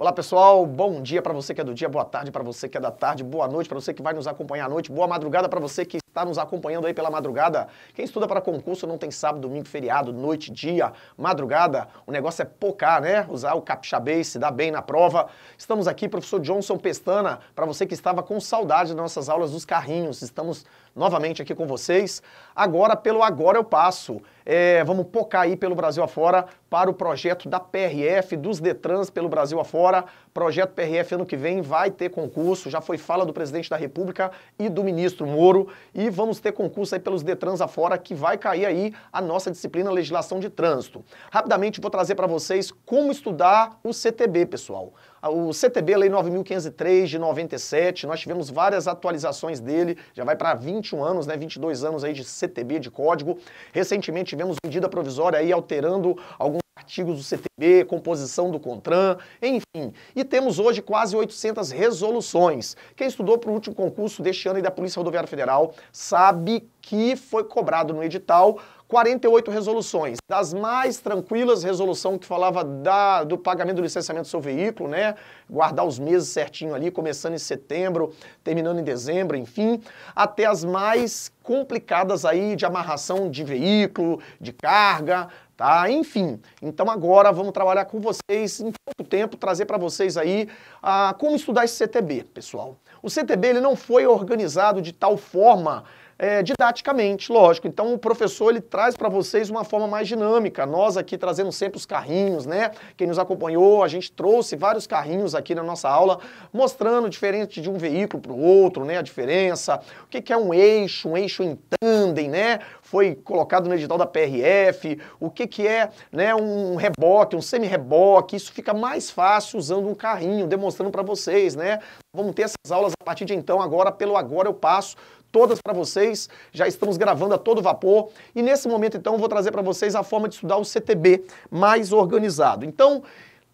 Olá pessoal, bom dia para você que é do dia, boa tarde para você que é da tarde, boa noite para você que vai nos acompanhar à noite, boa madrugada para você que está nos acompanhando aí pela madrugada. Quem estuda para concurso não tem sábado, domingo, feriado, noite, dia, madrugada. O negócio é pocar, né? Usar o capixabês, se dá bem na prova. Estamos aqui, professor Johnson Pestana, para você que estava com saudade das nossas aulas dos carrinhos. Estamos novamente aqui com vocês. Agora, pelo Agora Eu Passo. É, vamos pocar aí pelo Brasil afora para o projeto da PRF, dos Detrans pelo Brasil afora. Projeto PRF ano que vem vai ter concurso, já foi fala do presidente da República e do ministro Moro. E vamos ter concurso aí pelos Detrans afora que vai cair aí a nossa disciplina legislação de trânsito. Rapidamente vou trazer para vocês como estudar o CTB, pessoal. Ah, o CTB, Lei 9.503 de 97, nós tivemos várias atualizações dele, já vai para 21 anos, né, 22 anos aí de CTB, de código. Recentemente tivemos medida provisória aí alterando alguns artigos do CTB, composição do CONTRAN, enfim. E temos hoje quase 800 resoluções. Quem estudou para o último concurso deste ano e da Polícia Rodoviária Federal sabe que foi cobrado no edital 48 resoluções. Das mais tranquilas, resolução que falava da, do pagamento do licenciamento do seu veículo, né? Guardar os meses certinho ali, começando em setembro, terminando em dezembro, enfim, até as mais complicadas aí de amarração de veículo, de carga, Tá? Enfim, então agora vamos trabalhar com vocês em pouco tempo, trazer para vocês aí ah, como estudar esse CTB, pessoal. O CTB ele não foi organizado de tal forma é, didaticamente, lógico. Então o professor ele traz para vocês uma forma mais dinâmica. Nós aqui trazemos sempre os carrinhos, né? Quem nos acompanhou, a gente trouxe vários carrinhos aqui na nossa aula, mostrando diferente de um veículo para o outro, né? A diferença, o que, que é um eixo, um eixo em tandem, né? Foi colocado no edital da PRF, o que, que é né, um reboque, um semi-reboque, isso fica mais fácil usando um carrinho, demonstrando para vocês, né? Vamos ter essas aulas a partir de então, agora, pelo Agora Eu Passo, todas para vocês. Já estamos gravando a todo vapor. E nesse momento, então, vou trazer para vocês a forma de estudar o CTB mais organizado. Então,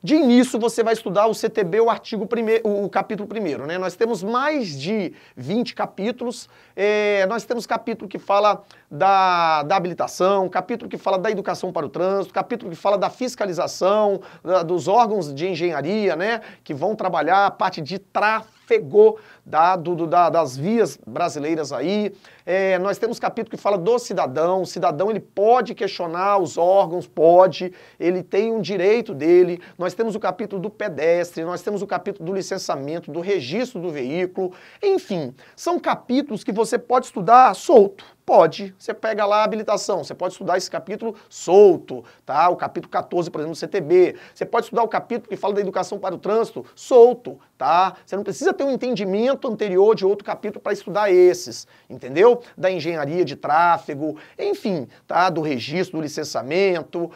de início, você vai estudar o CTB, o artigo primeiro, o capítulo primeiro, né? Nós temos mais de 20 capítulos. É, nós temos capítulo que fala da, da habilitação, capítulo que fala da educação para o trânsito, capítulo que fala da fiscalização, da, dos órgãos de engenharia, né? Que vão trabalhar a parte de tráfego trafegou da, do, da, das vias brasileiras aí. É, nós temos capítulo que fala do cidadão. O cidadão ele pode questionar os órgãos, pode, ele tem um direito dele. Nós temos o capítulo do pedestre, nós temos o capítulo do licenciamento, do registro do veículo. Enfim, são capítulos que você pode estudar solto Pode, você pega lá a habilitação, você pode estudar esse capítulo solto, tá? O capítulo 14, por exemplo, do CTB. Você pode estudar o capítulo que fala da educação para o trânsito solto, tá? Você não precisa ter um entendimento anterior de outro capítulo para estudar esses, entendeu? Da engenharia de tráfego, enfim, tá? Do registro, do licenciamento,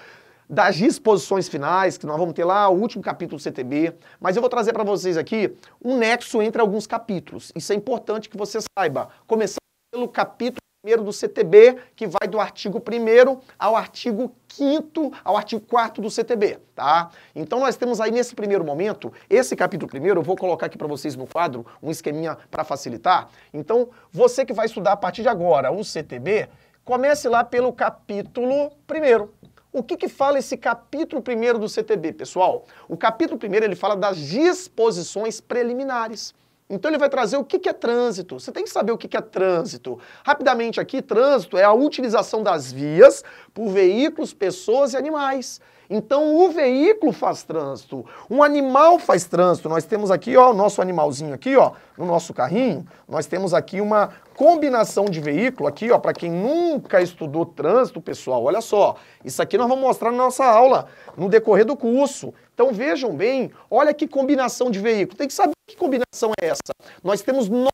das disposições finais, que nós vamos ter lá o último capítulo do CTB, mas eu vou trazer para vocês aqui um nexo entre alguns capítulos. Isso é importante que você saiba, começando pelo capítulo primeiro do CTB, que vai do artigo 1 ao artigo 5 ao artigo 4 do CTB, tá? Então nós temos aí nesse primeiro momento, esse capítulo primeiro, eu vou colocar aqui para vocês no quadro um esqueminha para facilitar. Então, você que vai estudar a partir de agora o CTB, comece lá pelo capítulo primeiro. O que, que fala esse capítulo primeiro do CTB, pessoal? O capítulo primeiro ele fala das disposições preliminares. Então ele vai trazer o que é trânsito. Você tem que saber o que é trânsito. Rapidamente aqui, trânsito é a utilização das vias por veículos, pessoas e animais. Então o veículo faz trânsito, um animal faz trânsito. Nós temos aqui, ó, o nosso animalzinho aqui, ó, no nosso carrinho, nós temos aqui uma combinação de veículo aqui, ó, para quem nunca estudou trânsito, pessoal, olha só. Isso aqui nós vamos mostrar na nossa aula, no decorrer do curso. Então vejam bem, olha que combinação de veículo. Tem que saber que combinação é essa. Nós temos nove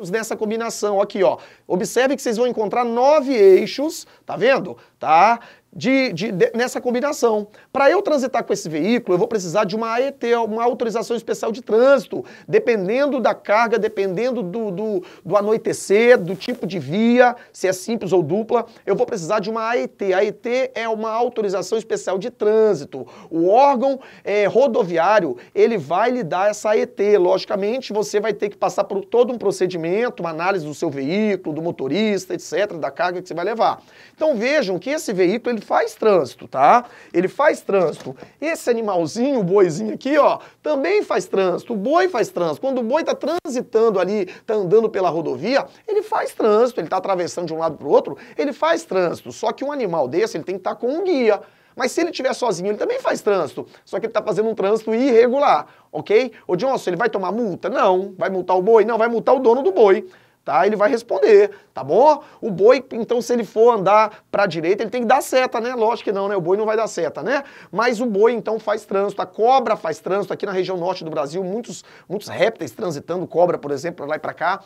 eixos nessa combinação aqui, ó. Observe que vocês vão encontrar nove eixos, tá vendo? Tá? de, de, de, nessa combinação. Para eu transitar com esse veículo, eu vou precisar de uma AET, uma autorização especial de trânsito, dependendo da carga, dependendo do, do, do, anoitecer, do tipo de via, se é simples ou dupla, eu vou precisar de uma AET. A AET é uma autorização especial de trânsito. O órgão é, rodoviário, ele vai lhe dar essa AET. Logicamente, você vai ter que passar por todo um procedimento, uma análise do seu veículo, do motorista, etc., da carga que você vai levar. Então vejam que esse veículo, ele faz trânsito, tá? Ele faz trânsito. Esse animalzinho, o boizinho aqui, ó, também faz trânsito. O boi faz trânsito. Quando o boi tá transitando ali, tá andando pela rodovia, ele faz trânsito. Ele tá atravessando de um lado pro outro, ele faz trânsito. Só que um animal desse, ele tem que estar tá com um guia. Mas se ele estiver sozinho, ele também faz trânsito. Só que ele tá fazendo um trânsito irregular, ok? Ô, Johnson, ele vai tomar multa? Não. Vai multar o boi? Não, vai multar o dono do boi tá? Ele vai responder, tá bom? O boi, então, se ele for andar para a direita, ele tem que dar seta, né? Lógico que não, né? O boi não vai dar seta, né? Mas o boi, então, faz trânsito, a cobra faz trânsito. Aqui na região norte do Brasil, muitos, muitos répteis transitando, cobra, por exemplo, para lá e para cá.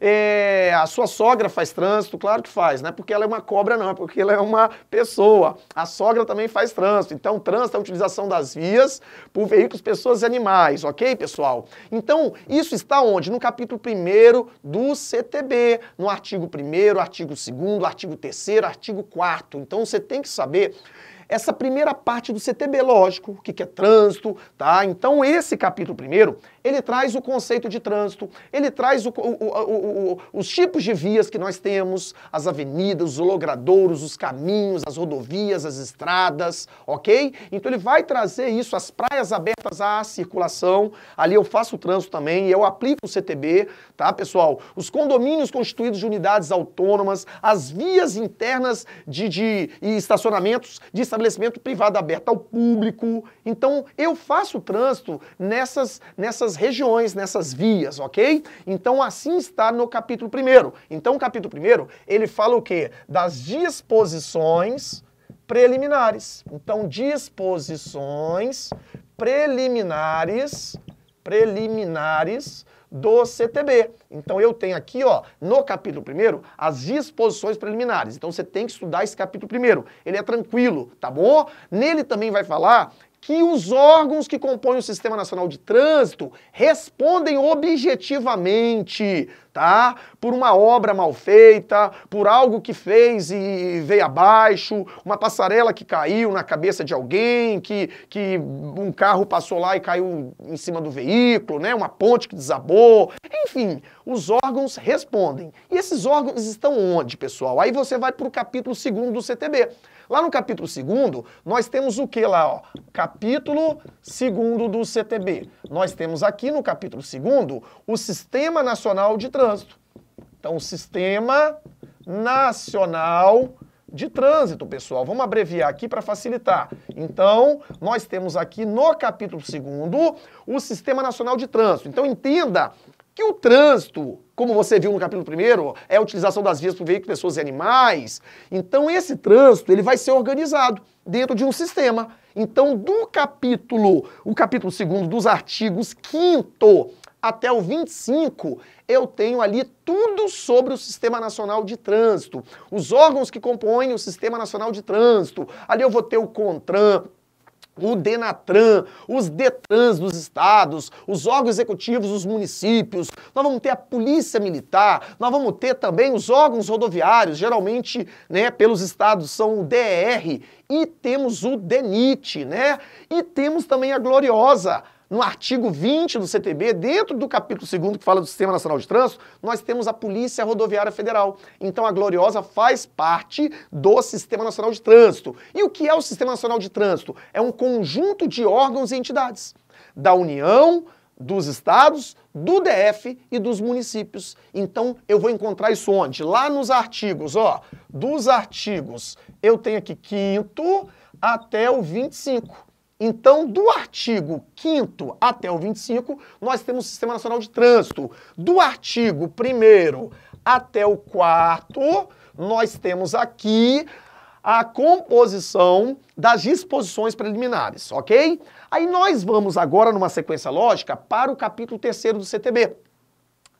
É, a sua sogra faz trânsito, claro que faz, né? Porque ela é uma cobra, não, é porque ela é uma pessoa. A sogra também faz trânsito. Então, trânsito é a utilização das vias por veículos, pessoas e animais, ok, pessoal? Então, isso está onde? No capítulo 1 do CT CTB, no artigo 1 artigo 2 artigo 3 artigo 4 Então você tem que saber essa primeira parte do CTB, lógico, o que, é trânsito, tá? Então esse capítulo primeiro ele traz o conceito de trânsito, ele traz o, o, o, os tipos de vias que nós temos, as avenidas, os logradouros, os caminhos, as rodovias, as estradas, ok? Então ele vai trazer isso, as praias abertas à circulação, ali eu faço o trânsito também, eu aplico o CTB, tá pessoal? Os condomínios constituídos de unidades autônomas, as vias internas de, de e estacionamentos de estabelecimento privado aberto ao público. Então eu faço o trânsito nessas, nessas regiões, nessas vias, ok? Então assim está no capítulo 1. Então o capítulo 1, ele fala o quê? Das disposições preliminares. Então disposições preliminares, preliminares do CTB. Então eu tenho aqui, ó, no capítulo 1, as disposições preliminares. Então você tem que estudar esse capítulo primeiro. Ele é tranquilo, tá bom? Nele também vai falar que os órgãos que compõem o Sistema Nacional de Trânsito respondem objetivamente tá? Por uma obra mal feita, por algo que fez e veio abaixo, uma passarela que caiu na cabeça de alguém, que, que um carro passou lá e caiu em cima do veículo, né? Uma ponte que desabou. Enfim, os órgãos respondem. E esses órgãos estão onde, pessoal? Aí você vai para o capítulo 2 do CTB. Lá no capítulo 2, nós temos o que lá? Ó? Capítulo 2 do CTB. Nós temos aqui no capítulo 2 o Sistema Nacional de Trânsito trânsito. Então, o Sistema Nacional de Trânsito, pessoal. Vamos abreviar aqui para facilitar. Então, nós temos aqui no capítulo 2 o Sistema Nacional de Trânsito. Então, entenda que o trânsito, como você viu no capítulo 1, é a utilização das vias para veículos pessoas e animais. Então, esse trânsito ele vai ser organizado dentro de um sistema. Então, do capítulo, o capítulo 2 dos artigos 5 até o 25, eu tenho ali tudo sobre o Sistema Nacional de Trânsito, os órgãos que compõem o Sistema Nacional de Trânsito. Ali eu vou ter o CONTRAN, o Denatran, os Detrans dos estados, os órgãos executivos dos municípios, nós vamos ter a Polícia Militar, nós vamos ter também os órgãos rodoviários, geralmente, né, pelos estados são o DR e temos o DENIT, né? E temos também a gloriosa no artigo 20 do CTB, dentro do capítulo 2 que fala do Sistema Nacional de Trânsito, nós temos a Polícia Rodoviária Federal. Então a Gloriosa faz parte do Sistema Nacional de Trânsito. E o que é o Sistema Nacional de Trânsito? É um conjunto de órgãos e entidades da União, dos estados, do DF e dos municípios. Então eu vou encontrar isso onde? Lá nos artigos, ó. Dos artigos, eu tenho aqui quinto até o 25. Então, do artigo 5 até o 25, nós temos o Sistema Nacional de Trânsito. Do artigo 1 até o 4, nós temos aqui a composição das disposições preliminares, ok? Aí nós vamos agora, numa sequência lógica, para o capítulo 3 do CTB.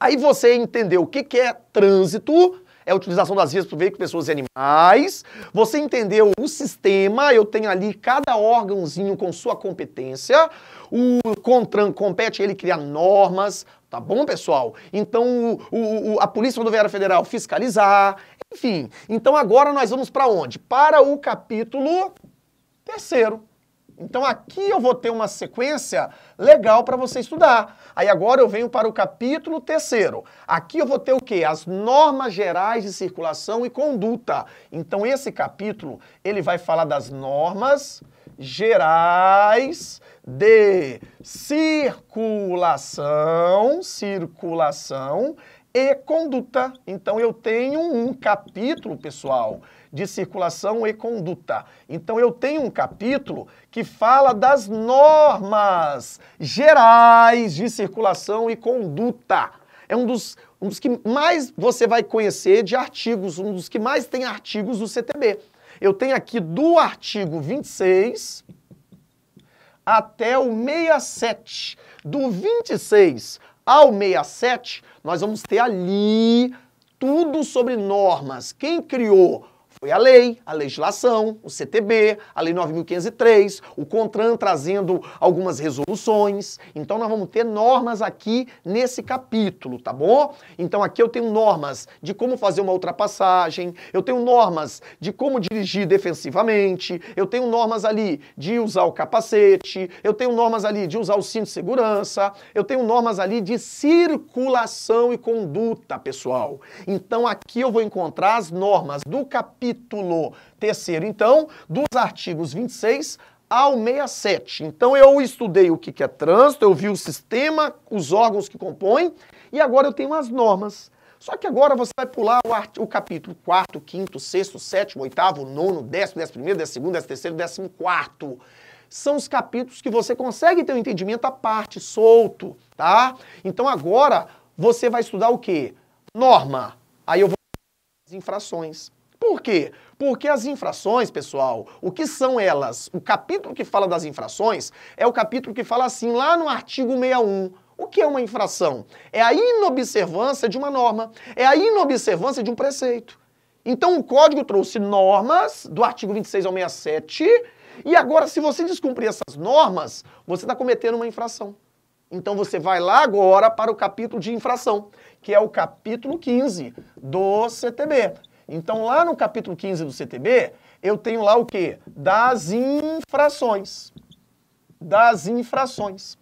Aí você entendeu o que é trânsito, é a utilização das vias para ver com pessoas e animais. Você entendeu o sistema, eu tenho ali cada órgãozinho com sua competência. O CONTRAN compete ele criar normas, tá bom, pessoal? Então, o, o, a Polícia Rodoviária Federal fiscalizar, enfim. Então, agora nós vamos para onde? Para o capítulo terceiro. Então aqui eu vou ter uma sequência legal para você estudar. Aí agora eu venho para o capítulo terceiro. Aqui eu vou ter o quê? As normas gerais de circulação e conduta. Então esse capítulo, ele vai falar das normas gerais de circulação, circulação e conduta. Então eu tenho um capítulo, pessoal, de circulação e conduta. Então eu tenho um capítulo que fala das normas gerais de circulação e conduta. É um dos, um dos que mais você vai conhecer de artigos, um dos que mais tem artigos do CTB. Eu tenho aqui do artigo 26 até o 67. Do 26 ao 67, nós vamos ter ali tudo sobre normas. Quem criou foi a lei, a legislação, o CTB, a Lei 9.503, o CONTRAN trazendo algumas resoluções. Então nós vamos ter normas aqui nesse capítulo, tá bom? Então aqui eu tenho normas de como fazer uma ultrapassagem, eu tenho normas de como dirigir defensivamente, eu tenho normas ali de usar o capacete, eu tenho normas ali de usar o cinto de segurança, eu tenho normas ali de circulação e conduta, pessoal. Então aqui eu vou encontrar as normas do capítulo capítulo terceiro, então, dos artigos 26 ao 67. Então eu estudei o que é trânsito, eu vi o sistema, os órgãos que compõem e agora eu tenho as normas. Só que agora você vai pular o, o capítulo 4, 5, 6, 7, 8, 9, 10, 11, 12, 13, 14. São os capítulos que você consegue ter um entendimento à parte, solto, tá? Então agora você vai estudar o quê? Norma. Aí eu vou as infrações. Por quê? Porque as infrações, pessoal, o que são elas? O capítulo que fala das infrações é o capítulo que fala assim, lá no artigo 61. O que é uma infração? É a inobservância de uma norma, é a inobservância de um preceito. Então o código trouxe normas do artigo 26 ao 67, e agora se você descumprir essas normas, você está cometendo uma infração. Então você vai lá agora para o capítulo de infração, que é o capítulo 15 do CTB. Então, lá no capítulo 15 do CTB, eu tenho lá o quê? Das infrações. Das infrações.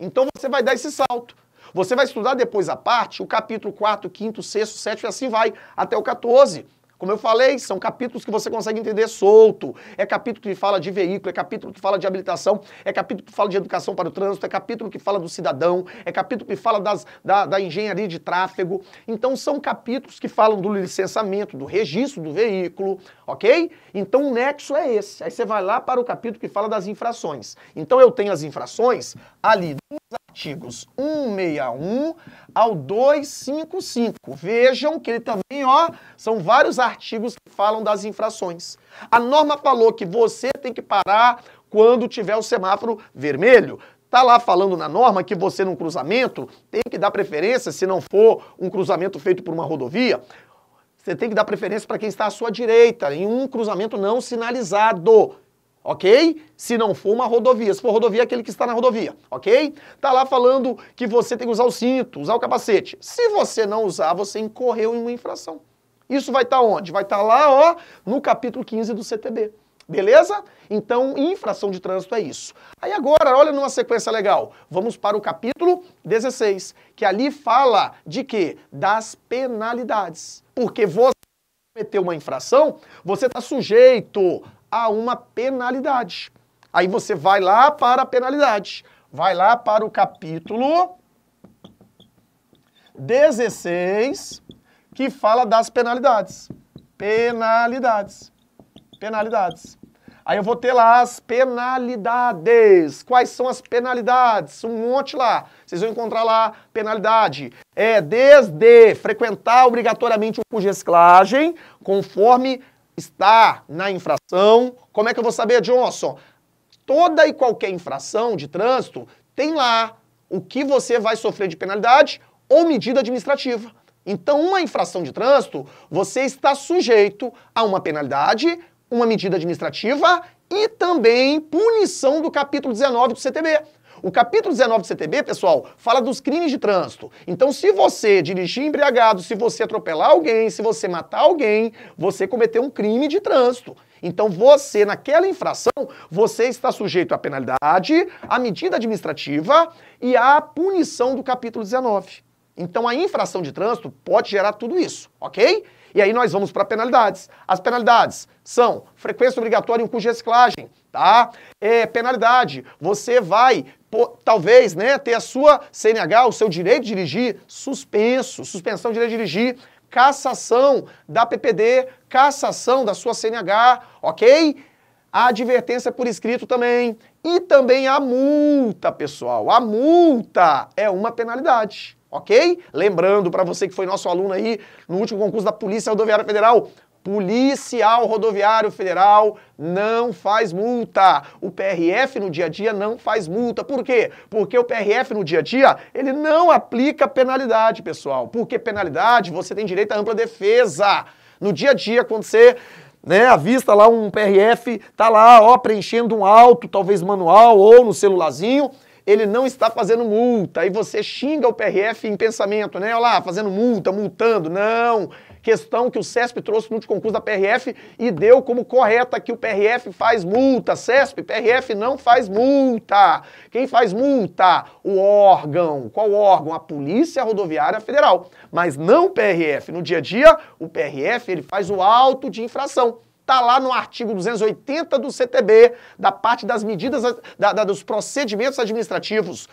Então, você vai dar esse salto. Você vai estudar depois a parte, o capítulo 4, 5, 6, 7 e assim vai, até o 14. 14. Como eu falei, são capítulos que você consegue entender solto. É capítulo que fala de veículo, é capítulo que fala de habilitação, é capítulo que fala de educação para o trânsito, é capítulo que fala do cidadão, é capítulo que fala das, da, da engenharia de tráfego. Então, são capítulos que falam do licenciamento, do registro do veículo, ok? Então, o nexo é esse. Aí você vai lá para o capítulo que fala das infrações. Então, eu tenho as infrações ali os artigos 161 ao 255. Vejam que ele também, ó, são vários artigos que falam das infrações. A norma falou que você tem que parar quando tiver o semáforo vermelho. Tá lá falando na norma que você num cruzamento tem que dar preferência se não for um cruzamento feito por uma rodovia. Você tem que dar preferência para quem está à sua direita, em um cruzamento não sinalizado ok? Se não for uma rodovia, se for rodovia, é aquele que está na rodovia, ok? Tá lá falando que você tem que usar o cinto, usar o capacete. Se você não usar, você incorreu em uma infração. Isso vai estar tá onde? Vai estar tá lá, ó, no capítulo 15 do CTB. Beleza? Então, infração de trânsito é isso. Aí agora, olha numa sequência legal. Vamos para o capítulo 16, que ali fala de quê? Das penalidades. Porque você cometeu uma infração, você está sujeito a uma penalidade. Aí você vai lá para a penalidade. Vai lá para o capítulo 16, que fala das penalidades. Penalidades. Penalidades. Aí eu vou ter lá as penalidades. Quais são as penalidades? Um monte lá. Vocês vão encontrar lá penalidade. É desde frequentar obrigatoriamente o curso de reciclagem, conforme está na infração. Como é que eu vou saber, Johnson? Toda e qualquer infração de trânsito tem lá o que você vai sofrer de penalidade ou medida administrativa. Então, uma infração de trânsito, você está sujeito a uma penalidade, uma medida administrativa e também punição do capítulo 19 do CTB. O capítulo 19 do CTB, pessoal, fala dos crimes de trânsito. Então, se você dirigir embriagado, se você atropelar alguém, se você matar alguém, você cometeu um crime de trânsito. Então, você, naquela infração, você está sujeito à penalidade, à medida administrativa e à punição do capítulo 19. Então, a infração de trânsito pode gerar tudo isso, ok? E aí nós vamos para penalidades. As penalidades são frequência obrigatória em cuja reciclagem, tá? É, penalidade, você vai talvez né, ter a sua CNH, o seu direito de dirigir, suspenso, suspensão de direito de dirigir, cassação da PPD, cassação da sua CNH, ok? A advertência por escrito também. E também a multa, pessoal. A multa é uma penalidade, ok? Lembrando para você que foi nosso aluno aí no último concurso da Polícia Rodoviária Federal, Policial Rodoviário Federal não faz multa. O PRF no dia a dia não faz multa. Por quê? Porque o PRF no dia a dia, ele não aplica penalidade, pessoal. Porque penalidade, você tem direito à ampla defesa. No dia a dia, quando você né, avista lá um PRF, tá lá, ó, preenchendo um auto, talvez manual ou no celularzinho, ele não está fazendo multa. E você xinga o PRF em pensamento, né? Olha lá, fazendo multa, multando. Não! questão que o CESP trouxe no concurso da PRF e deu como correta que o PRF faz multa. CESP, PRF não faz multa. Quem faz multa? O órgão. Qual órgão? A Polícia Rodoviária Federal. Mas não o PRF. No dia a dia, o PRF ele faz o auto de infração está lá no artigo 280 do CTB, da parte das medidas, da, da, dos procedimentos administrativos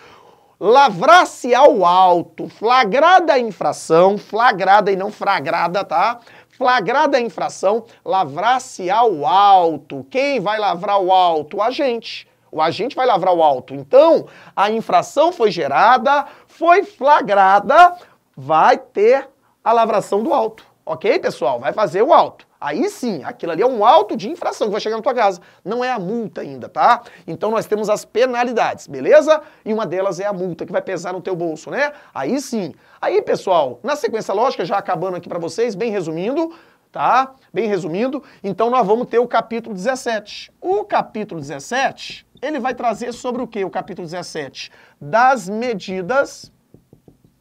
lavrar-se ao alto, flagrada a infração, flagrada e não fragrada, tá? Flagrada a infração, lavrar-se ao alto. Quem vai lavrar o alto? O agente. O agente vai lavrar o alto. Então, a infração foi gerada, foi flagrada, vai ter a lavração do alto. Ok, pessoal? Vai fazer o alto. Aí sim, aquilo ali é um auto de infração que vai chegar na tua casa. Não é a multa ainda, tá? Então nós temos as penalidades, beleza? E uma delas é a multa que vai pesar no teu bolso, né? Aí sim. Aí, pessoal, na sequência lógica, já acabando aqui para vocês, bem resumindo, tá? Bem resumindo, então nós vamos ter o capítulo 17. O capítulo 17, ele vai trazer sobre o quê? o capítulo 17? Das medidas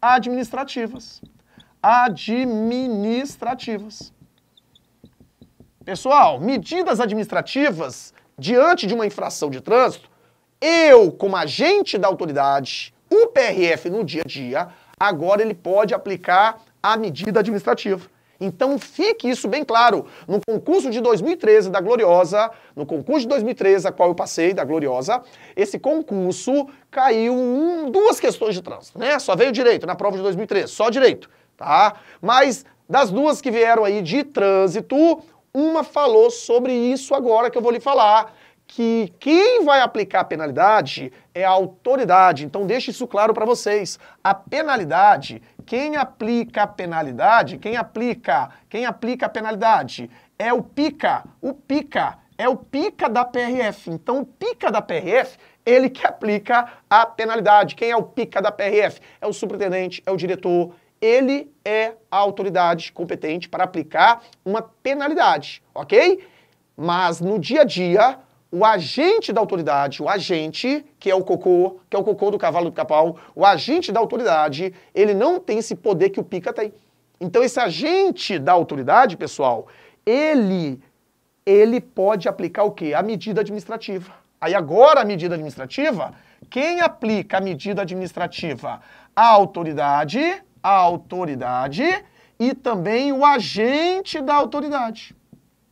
administrativas. Administrativas. Pessoal, medidas administrativas diante de uma infração de trânsito, eu, como agente da autoridade, o PRF no dia a dia, agora ele pode aplicar a medida administrativa. Então fique isso bem claro. No concurso de 2013 da Gloriosa, no concurso de 2013 a qual eu passei, da Gloriosa, esse concurso caiu um, duas questões de trânsito, né? Só veio direito na prova de 2013, só direito, tá? Mas das duas que vieram aí de trânsito, uma falou sobre isso agora que eu vou lhe falar, que quem vai aplicar a penalidade é a autoridade. Então deixe isso claro para vocês. A penalidade, quem aplica a penalidade, quem aplica, quem aplica a penalidade é o pica, o pica é o pica da PRF. Então o pica da PRF ele que aplica a penalidade. Quem é o pica da PRF? É o superintendente, é o diretor, ele é a autoridade competente para aplicar uma penalidade, ok? Mas no dia a dia, o agente da autoridade, o agente, que é o cocô, que é o cocô do cavalo do capau, o agente da autoridade, ele não tem esse poder que o pica tem. Então esse agente da autoridade, pessoal, ele ele pode aplicar o quê? A medida administrativa. Aí agora a medida administrativa, quem aplica a medida administrativa? A autoridade a autoridade e também o agente da autoridade.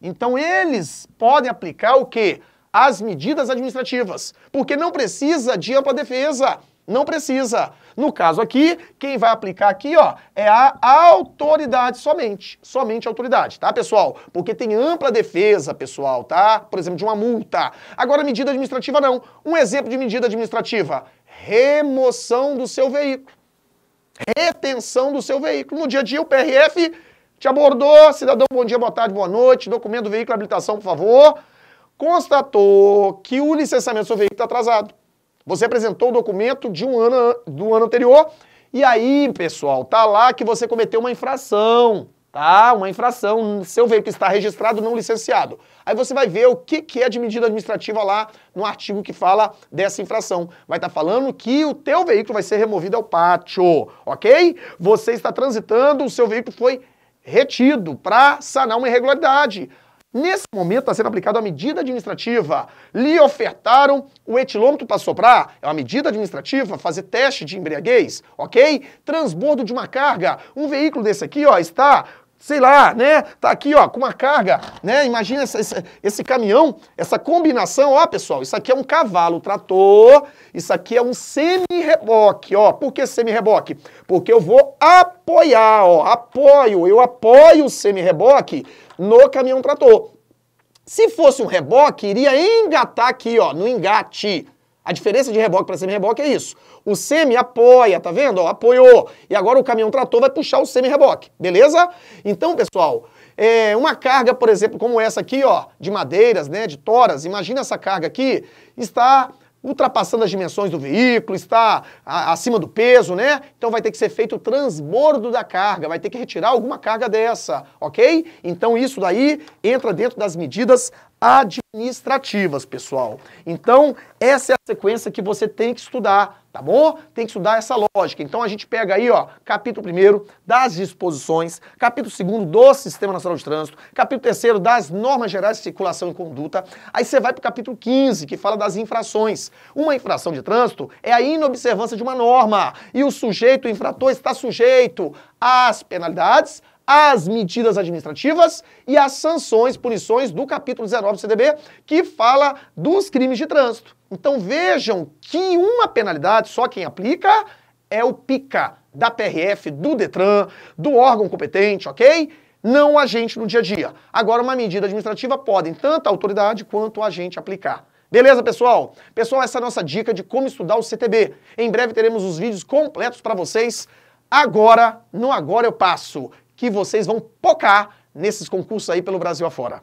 Então eles podem aplicar o quê? As medidas administrativas, porque não precisa de ampla defesa, não precisa. No caso aqui, quem vai aplicar aqui, ó, é a autoridade somente, somente a autoridade, tá, pessoal? Porque tem ampla defesa, pessoal, tá? Por exemplo, de uma multa. Agora, medida administrativa não. Um exemplo de medida administrativa, remoção do seu veículo retenção do seu veículo. No dia a dia, o PRF te abordou, cidadão, bom dia, boa tarde, boa noite, documento do veículo, habilitação, por favor. Constatou que o licenciamento do seu veículo está atrasado. Você apresentou o documento de um ano, do ano anterior. E aí, pessoal, tá lá que você cometeu uma infração tá? Uma infração, seu veículo está registrado não licenciado. Aí você vai ver o que, que é de medida administrativa lá no artigo que fala dessa infração. Vai estar tá falando que o teu veículo vai ser removido ao pátio, ok? Você está transitando, o seu veículo foi retido para sanar uma irregularidade. Nesse momento está sendo aplicada a medida administrativa. Lhe ofertaram o etilômetro para soprar, é uma medida administrativa, fazer teste de embriaguez, ok? Transbordo de uma carga. Um veículo desse aqui, ó, está sei lá, né? Tá aqui, ó, com uma carga, né? Imagina essa, esse, esse, caminhão, essa combinação, ó, pessoal, isso aqui é um cavalo, trator, isso aqui é um semi-reboque, ó. Por que semi-reboque? Porque eu vou apoiar, ó, apoio, eu apoio o semi-reboque no caminhão trator. Se fosse um reboque, iria engatar aqui, ó, no engate. A diferença de reboque para semi-reboque é isso. O semi apoia, tá vendo? Ó, apoiou. E agora o caminhão trator vai puxar o semi-reboque, beleza? Então, pessoal, é, uma carga, por exemplo, como essa aqui, ó, de madeiras, né, de toras, imagina essa carga aqui, está ultrapassando as dimensões do veículo, está acima do peso, né? Então vai ter que ser feito o transbordo da carga, vai ter que retirar alguma carga dessa, ok? Então isso daí entra dentro das medidas administrativas, pessoal. Então essa é a sequência que você tem que estudar Tá bom? Tem que estudar essa lógica. Então a gente pega aí, ó, capítulo 1 das disposições, capítulo 2 do Sistema Nacional de Trânsito, capítulo 3 das normas gerais de circulação e conduta. Aí você vai para o capítulo 15, que fala das infrações. Uma infração de trânsito é a inobservância de uma norma e o sujeito, infrator, está sujeito às penalidades as medidas administrativas e as sanções, punições do capítulo 19 do CDB, que fala dos crimes de trânsito. Então vejam que uma penalidade, só quem aplica, é o PICA da PRF, do DETRAN, do órgão competente, ok? Não o agente no dia a dia. Agora, uma medida administrativa pode tanto a autoridade quanto o agente aplicar. Beleza, pessoal? Pessoal, essa é a nossa dica de como estudar o CTB. Em breve teremos os vídeos completos para vocês. Agora, no Agora Eu Passo que vocês vão pocar nesses concursos aí pelo Brasil afora.